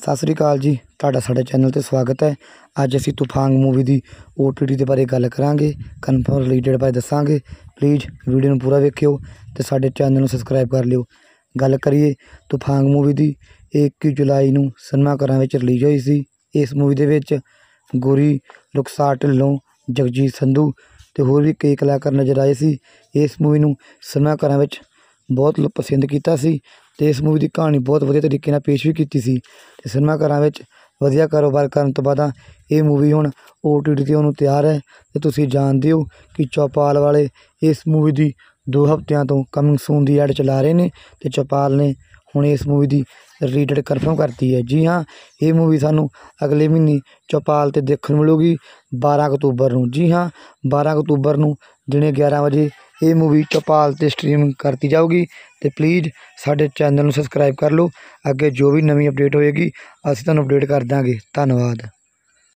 ਸਤਿ ਸ੍ਰੀ ਅਕਾਲ ਜੀ ਤੁਹਾਡਾ ਸਾਡੇ ਚੈਨਲ ਤੇ ਸਵਾਗਤ ਹੈ ਅੱਜ ਅਸੀਂ ਤੂਫਾਨ ਮੂਵੀ ਦੀ OTT ਦੇ ਬਾਰੇ ਗੱਲ ਕਰਾਂਗੇ ਕਨਫਰਮ ਰਿਲੇਟਡ ਬਾਰੇ ਦੱਸਾਂਗੇ ਪਲੀਜ਼ ਵੀਡੀਓ ਨੂੰ ਪੂਰਾ ਵੇਖਿਓ ਤੇ ਸਾਡੇ ਚੈਨਲ ਨੂੰ ਸਬਸਕ੍ਰਾਈਬ ਕਰ ਲਿਓ ਗੱਲ ਕਰੀਏ ਤੂਫਾਨ ਮੂਵੀ ਦੀ 21 ਜੁਲਾਈ ਨੂੰ ਸਿਨੇਮਾ ਘਰਾਂ ਵਿੱਚ ਰਿਲੀਜ਼ ਹੋਈ ਸੀ ਇਸ ਮੂਵੀ ਦੇ ਵਿੱਚ ਗੋਰੀ ਲੁਕਸਾਰ ਢਿੱਲੋਂ ਜਗਜੀਤ ਸੰਧੂ ਤੇ ਹੋਰ ਵੀ ਕਈ ਕਲਾਕਾਰ ਨਜ਼ਰ ਆਏ ਸੀ ਇਸ ਮੂਵੀ ਨੂੰ ਸਿਨੇਮਾ ਘਰਾਂ ਵਿੱਚ ਬਹੁਤ ਲੋਕ ਪਸੰਦ ਕੀਤਾ ਸੀ ਤੇ ਇਸ ਮੂਵੀ ਦੀ ਕਹਾਣੀ ਬਹੁਤ ਵਧੀਆ ਤਰੀਕੇ ਨਾਲ ਪੇਸ਼ ਵੀ ਕੀਤੀ ਸੀ ਤੇ ਸਿਨੇਮਾ ਘਰਾਂ ਵਿੱਚ ਵਧੀਆ ਕਾਰੋਬਾਰ ਕਰਨ ਤੋਂ ਬਾਅਦ ਇਹ ਮੂਵੀ ਹੁਣ ਓਟੀਟੀ 'ਤੇ ਉਹਨੂੰ ਤਿਆਰ ਹੈ ਤੇ ਤੁਸੀਂ ਜਾਣਦੇ ਹੋ ਕਿ ਚੌਪਾਲ ਵਾਲੇ ਇਸ ਮੂਵੀ ਦੀ ਦੋ ਹਫ਼ਤਿਆਂ ਤੋਂ ਕਮਿੰਗ ਸੂਨ ਦੀ ਐਡ ਚਲਾ ਰਹੇ ਨੇ ਤੇ ਚੌਪਾਲ ਨੇ ਹੁਣ ਇਸ ਮੂਵੀ ਦੀ ਰੇਟਡ ਕਨਫਰਮ ਕਰਤੀ ਹੈ ਜੀ ਹਾਂ ਇਹ ਮੂਵੀ ਸਾਨੂੰ ਅਗਲੇ ਮਹੀਨੇ ਚੌਪਾਲ ਤੇ ਦੇਖਣ ਮਿਲੂਗੀ 12 ਅਕਤੂਬਰ ਨੂੰ ਜੀ ਹਾਂ 12 ਅਕਤੂਬਰ ਨੂੰ ਦਿਨੇ 11 ਵਜੇ ਇਹ ਮੂਵੀ ਚਪਾਲ ਤੇ ਸਟ੍ਰੀਮ ਕਰਤੀ ਜਾਊਗੀ ਤੇ ਪਲੀਜ਼ ਸਾਡੇ ਚੈਨਲ ਨੂੰ ਸਬਸਕ੍ਰਾਈਬ ਕਰ ਲਓ ਅੱਗੇ ਜੋ ਵੀ ਨਵੀਂ ਅਪਡੇਟ ਹੋਏਗੀ ਅਸੀਂ ਤੁਹਾਨੂੰ ਅਪਡੇਟ ਕਰ ਦਾਂਗੇ ਧੰਨਵਾਦ